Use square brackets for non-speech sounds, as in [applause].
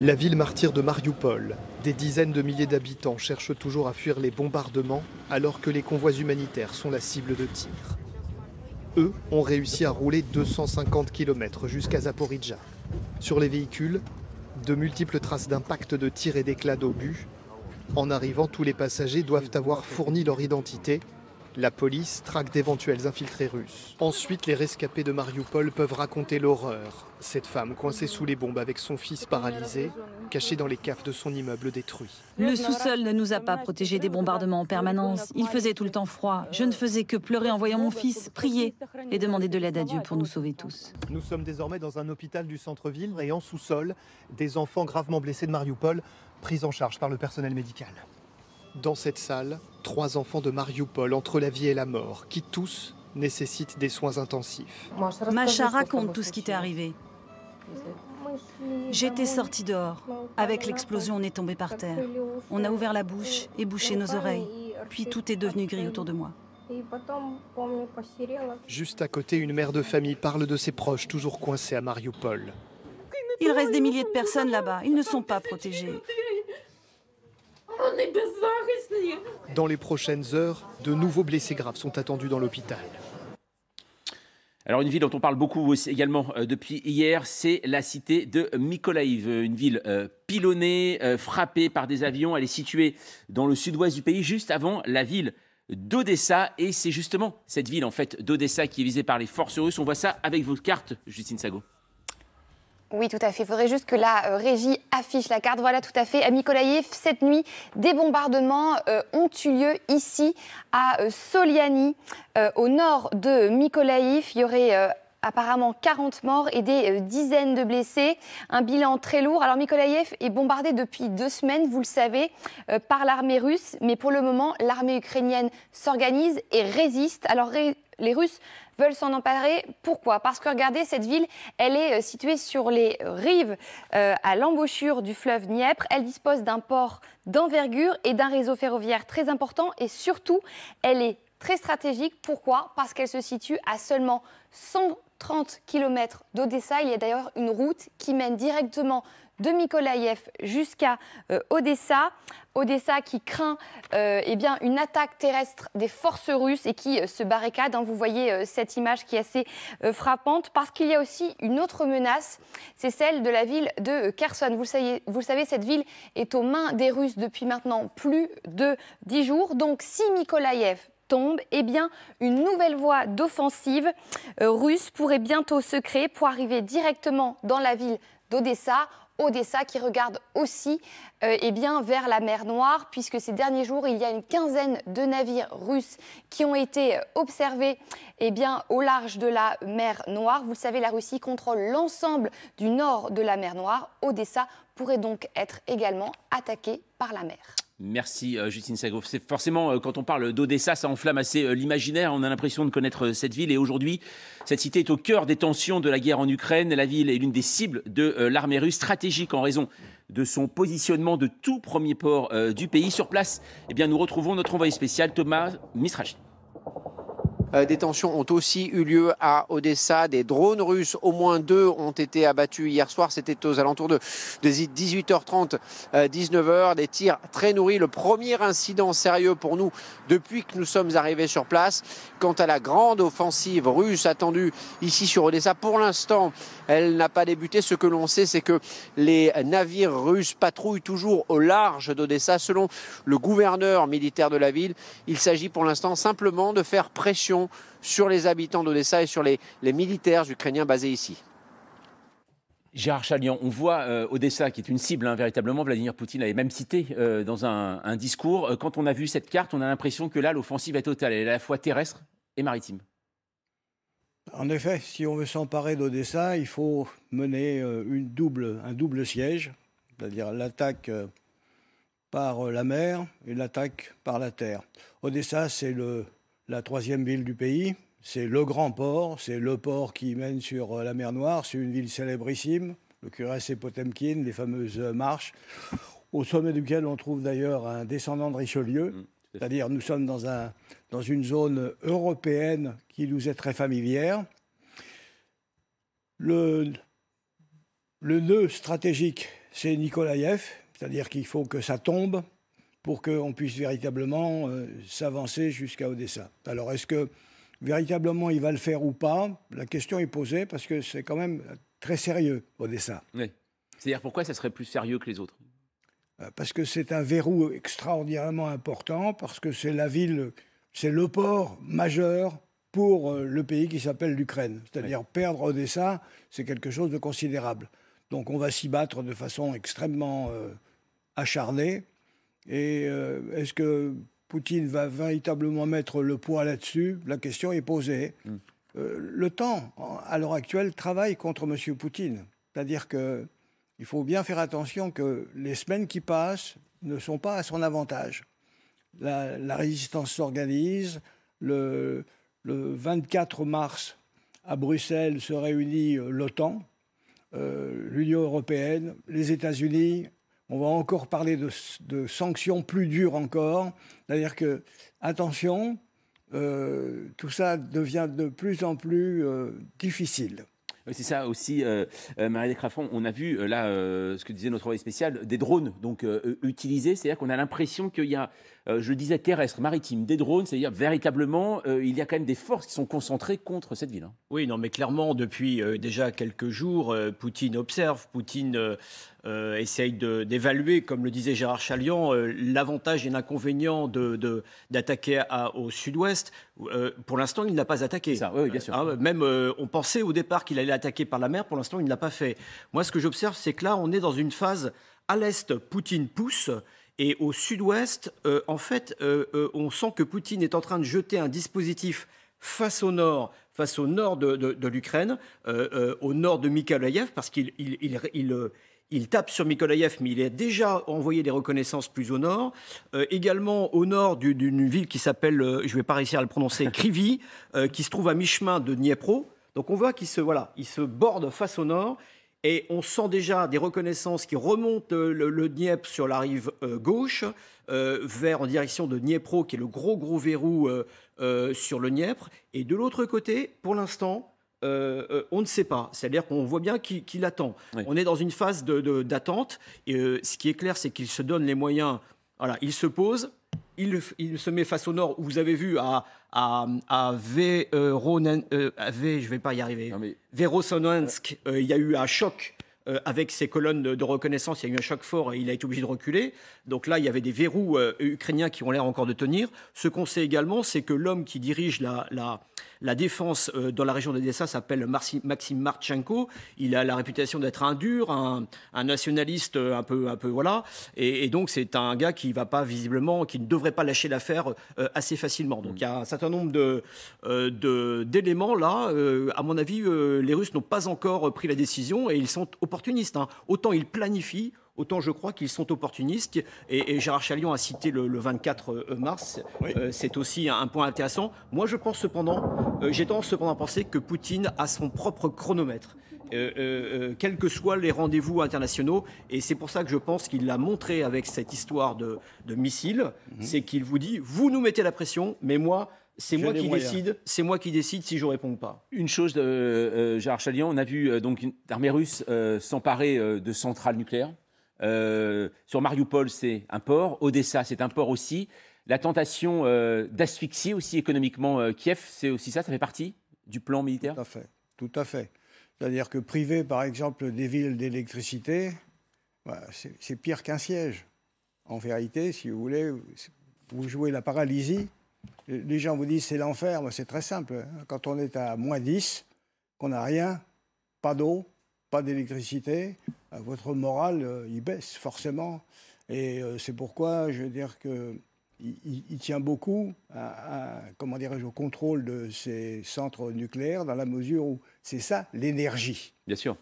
La ville martyre de Mariupol, des dizaines de milliers d'habitants cherchent toujours à fuir les bombardements alors que les convois humanitaires sont la cible de tir. Eux ont réussi à rouler 250 km jusqu'à Zaporizhia. Sur les véhicules, de multiples traces d'impact de tir et d'éclats d'obus. En arrivant, tous les passagers doivent avoir fourni leur identité la police traque d'éventuels infiltrés russes. Ensuite, les rescapés de Mariupol peuvent raconter l'horreur. Cette femme coincée sous les bombes avec son fils paralysé, cachée dans les caves de son immeuble détruit. Le sous-sol ne nous a pas protégés des bombardements en permanence. Il faisait tout le temps froid. Je ne faisais que pleurer en voyant mon fils, prier et demander de l'aide à Dieu pour nous sauver tous. Nous sommes désormais dans un hôpital du centre-ville et en sous-sol, des enfants gravement blessés de Mariupol pris en charge par le personnel médical dans cette salle, trois enfants de Mariupol entre la vie et la mort, qui tous nécessitent des soins intensifs. Macha raconte tout ce qui t'est arrivé. J'étais sortie dehors. Avec l'explosion, on est tombé par terre. On a ouvert la bouche et bouché nos oreilles. Puis tout est devenu gris autour de moi. Juste à côté, une mère de famille parle de ses proches toujours coincés à Mariupol. Il reste des milliers de personnes là-bas. Ils ne sont pas protégés. Dans les prochaines heures, de nouveaux blessés graves sont attendus dans l'hôpital. Alors une ville dont on parle beaucoup également euh, depuis hier, c'est la cité de Mykolaiv, euh, une ville euh, pilonnée, frappée par des avions. Elle est située dans le sud-ouest du pays, juste avant la ville d'Odessa. Et c'est justement cette ville en fait d'Odessa qui est visée par les forces russes. On voit ça avec vos cartes, Justine Sago. Oui, tout à fait. Il faudrait juste que la euh, régie affiche la carte. Voilà, tout à fait. À Mykolaïev, cette nuit, des bombardements euh, ont eu lieu ici, à euh, Soliani, au nord de Mykolaïev. Il y aurait apparemment 40 morts et des dizaines de blessés. Un bilan très lourd. Alors Mykolaïev est bombardé depuis deux semaines, vous le savez, par l'armée russe. Mais pour le moment, l'armée ukrainienne s'organise et résiste. Alors les Russes veulent s'en emparer. Pourquoi Parce que regardez, cette ville, elle est euh, située sur les rives euh, à l'embouchure du fleuve Dniepr. Elle dispose d'un port d'envergure et d'un réseau ferroviaire très important et surtout, elle est très stratégique. Pourquoi Parce qu'elle se situe à seulement 130 km d'Odessa. Il y a d'ailleurs une route qui mène directement de Mykolaïev jusqu'à euh, Odessa. Odessa qui craint euh, eh bien, une attaque terrestre des forces russes et qui euh, se barricade. Hein. Vous voyez cette image qui est assez frappante parce qu'il y a aussi une autre menace, c'est celle de la ville de Kherson. Vous le, savez, cette ville est aux mains des Russes depuis maintenant plus de dix jours. Donc si Mykolaïev tombe, eh bien, une nouvelle voie d'offensive euh, russe pourrait bientôt se créer pour arriver directement dans la ville d'Odessa. Odessa qui regarde aussi euh, eh bien, vers la mer Noire, puisque ces derniers jours, il y a une quinzaine de navires russes qui ont été euh, observés eh bien, au large de la mer Noire. Vous le savez, la Russie contrôle l'ensemble du nord de la mer Noire. Odessa pourrait donc être également attaquée par la mer. Merci euh, Justine Sagroff. C'est forcément euh, quand on parle d'Odessa, ça enflamme assez euh, l'imaginaire. On a l'impression de connaître cette ville et aujourd'hui, cette cité est au cœur des tensions de la guerre en Ukraine. La ville est l'une des cibles de l'armée russe, stratégique en raison de son positionnement de tout premier port du pays. Sur place, eh bien, nous retrouvons notre envoyé spécial Thomas Mistrachi. Euh, des tensions ont aussi eu lieu à Odessa. Des drones russes, au moins deux, ont été abattus hier soir. C'était aux alentours de, 18h30, 19h. Euh, des tirs très nourris. Le premier incident sérieux pour nous depuis que nous sommes arrivés sur place. Quant à la grande offensive russe attendue ici sur Odessa, pour l'instant, elle n'a pas débuté. Ce que l'on sait, c'est que les navires russes patrouillent toujours au large d'Odessa. Selon le gouverneur militaire de la ville, il s'agit pour l'instant simplement de faire pression sur les habitants d'Odessa et sur les, militaires ukrainiens basés ici. Gérard Chalian, on voit euh, Odessa qui est une cible, hein, véritablement. Vladimir Poutine l'avait même cité euh, dans un, discours. Euh, quand on a vu cette carte, on a l'impression que là, l'offensive est totale. Elle est à la fois terrestre et maritime. En effet, si on veut s'emparer d'Odessa, il faut mener un double siège, c'est-à-dire l'attaque par la mer et l'attaque par la terre. Odessa, c'est le la troisième ville du pays. C'est le grand port, c'est le port qui mène sur euh, la mer Noire, c'est une ville célébrissime, le et Potemkin, les fameuses euh, marches, au sommet duquel on trouve d'ailleurs un descendant de Richelieu. Mmh, c'est-à-dire nous sommes dans, un, dans une zone européenne qui nous est très familière. Le, le nœud stratégique, c'est Nikolaïev, c'est-à-dire qu'il faut que ça tombe, pour qu'on puisse véritablement euh, s'avancer jusqu'à Odessa. Alors, est-ce que véritablement il va le faire ou pas La question est posée parce que c'est quand même très sérieux, Odessa. Oui. C'est-à-dire pourquoi ça serait plus sérieux que les autres euh, Parce que c'est un verrou extraordinairement important, parce que c'est la ville, c'est le port majeur pour euh, le pays qui s'appelle l'Ukraine. C'est-à-dire perdre Odessa, c'est quelque chose de considérable. Donc on va s'y battre de façon extrêmement acharnée. Et euh, est-ce que Poutine va véritablement mettre le poids là-dessus La question est posée. Hmm. Euh, le temps, à l'heure actuelle, travaille contre M. Poutine. C'est-à-dire qu'il faut bien faire attention que les semaines qui passent ne sont pas à son avantage. La, résistance s'organise. Le, 24 mars, à Bruxelles, se réunit euh, l'OTAN, l'Union européenne, les États-Unis, on va encore parler de, sanctions plus dures encore. C'est-à-dire que, attention, euh, tout ça devient de plus en plus euh, difficile. c'est ça aussi, euh, Marie on a vu là ce que disait notre envoyé spécial, des drones donc utilisés, c'est-à-dire qu'on a l'impression qu'il y a, je disais, terrestre, maritime, des drones, c'est-à-dire véritablement, il y a quand même des forces qui sont concentrées contre cette ville. Hein. Oui, non, mais clairement, depuis déjà quelques jours, Poutine observe, Poutine euh, essaye d'évaluer, comme le disait Gérard Chalian, euh, l'avantage et l'inconvénient d'attaquer de, au sud-ouest. Euh, pour l'instant, il n'a pas attaqué. Ça, oui, bien sûr. Ah même, on pensait au départ qu'il allait attaquer par la mer. Pour l'instant, il ne l'a pas fait. Moi, ce que j'observe, c'est que là, on est dans une phase à l'est, Poutine pousse. Et au sud-ouest, en fait, on sent que Poutine est en train de jeter un dispositif face au nord, face au nord de, de l'Ukraine, au nord de Mykolaiv parce qu'il il, il tape sur Mykolaïev, mais il a déjà envoyé des reconnaissances plus au nord. Euh, également au nord d'une ville qui s'appelle, euh, je ne vais pas réussir à le prononcer, [laughs] Krivi, euh, qui se trouve à mi-chemin de Dniepro. Donc on voit qu'il se, voilà, il se borde face au nord. Et on sent déjà des reconnaissances qui remontent le, le sur la rive gauche, vers en direction de Dniepro, qui est le gros gros verrou sur le Dniepr. Et de l'autre côté, pour l'instant, euh, euh, on ne sait pas. C'est-à-dire qu'on voit bien qu'il attend. On est dans une phase d'attente. et euh, ce qui est clair, c'est qu'il se donne les moyens. Voilà, il se pose. Il, se met face au nord, vous avez vu, à, à, v, je vais pas y arriver, il y a eu un choc euh, avec ses colonnes de, reconnaissance, il y a eu un choc fort et il a été obligé de reculer. Donc là, il y avait des verrous euh, ukrainiens qui ont l'air encore de tenir. Ce qu'on sait également, c'est que l'homme qui dirige la, la, la défense euh, dans la région d'Odessa s'appelle Maxime Marchenko. Il a la réputation d'être un dur, un, nationaliste un peu, un peu voilà. Et, donc c'est un gars qui va pas visiblement, qui ne devrait pas lâcher l'affaire assez facilement. Donc il y a un certain nombre de d'éléments là. à mon avis, les Russes n'ont pas encore pris la décision et ils sont opportunistes opportuniste. Hein. Autant il planifie, autant je crois qu'ils sont opportunistes. Et, Gérard Chalion a cité le, 24 euh, mars. Euh, c'est aussi un, point intéressant. Moi, je pense cependant, euh, j'ai tendance cependant à penser que Poutine a son propre chronomètre. quels que soient les rendez-vous internationaux. Et c'est pour ça que je pense qu'il l'a montré avec cette histoire de, missiles. Mhm. C'est qu'il vous dit, vous nous mettez la pression, mais moi, c'est moi qui décide. C'est moi qui décide si je réponds ou pas. Une chose, Gérard Chalion, on a vu donc l'armée russe s'emparer de centrales nucléaires. Euh, sur Mariupol, c'est un port. Odessa, c'est un port aussi. La tentation d'asphyxie euh, d'asphyxier aussi économiquement euh, Kiev, c'est aussi ça, ça fait partie du plan militaire Tout à fait, tout à fait. C'est-à-dire que priver, par exemple, des villes d'électricité, bah, c'est pire qu'un siège. En vérité, si vous voulez, vous jouez la paralysie. Les gens vous disent c'est l'enfer, bah, c'est très simple. Hein. Quand on est à moins 10, qu'on n'a rien, pas d'eau, pas d'électricité, euh, votre morale, il euh, baisse forcément. Et euh, c'est pourquoi, je veux dire que tient beaucoup à comment dirais-je, au contrôle de ces centres nucléaires, dans la mesure où c'est ça l'énergie. Bien sûr.